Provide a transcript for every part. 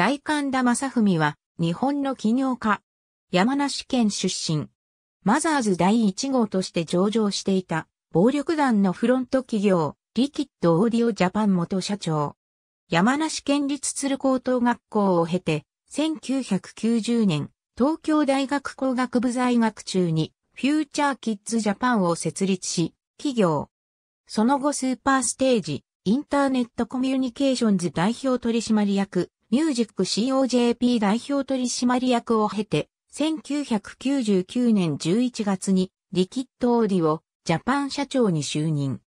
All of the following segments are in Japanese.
大神田正文は、日本の企業家。山梨県出身。マザーズ第1号として上場していた、暴力団のフロント企業、リキッドオーディオジャパン元社長。山梨県立鶴高等学校を経て、1990年、東京大学工学部在学中に、フューチャーキッズジャパンを設立し、企業。その後スーパーステージ、インターネットコミュニケーションズ代表取締役、ミュージック COJP 代表取締役を経て、1999年11月にリキッドオーディオジャパン社長に就任。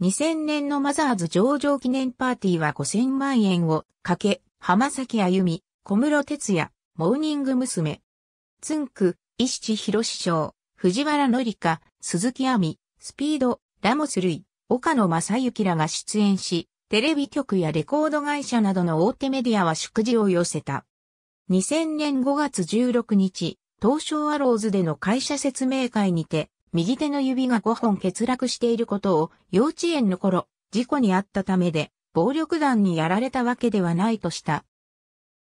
2000年のマザーズ上場記念パーティーは5000万円をかけ、浜崎あゆみ、小室哲也、モーニング娘。つんく、石地博士賞、藤原紀香、鈴木亜美、スピード、ラモス類、岡野正幸らが出演し、テレビ局やレコード会社などの大手メディアは祝辞を寄せた。2000年5月16日、東証アローズでの会社説明会にて、右手の指が5本欠落していることを、幼稚園の頃、事故に遭ったためで、暴力団にやられたわけではないとした。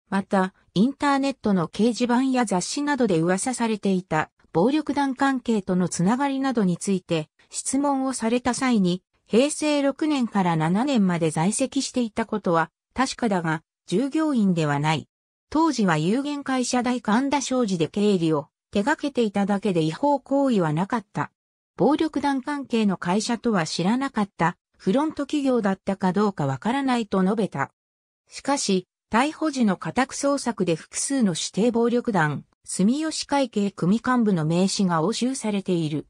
また、インターネットの掲示板や雑誌などで噂されていた暴力団関係とのつながりなどについて質問をされた際に平成6年から7年まで在籍していたことは確かだが、従業員ではない。当時は有限会社大神田商事で経理を手掛けていただけで違法行為はなかった。暴力団関係の会社とは知らなかった、フロント企業だったかどうかわからないと述べた。しかし、逮捕時の家宅捜索で複数の指定暴力団、住吉会系組幹部の名刺が押収されている。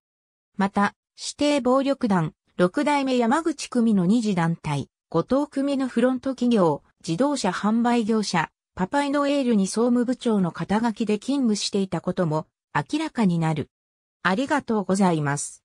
また、指定暴力団、六代目山口組の二次団体、後藤組のフロント企業、自動車販売業者、パパイノエールに総務部長の肩書きで勤務していたことも明らかになる。ありがとうございます。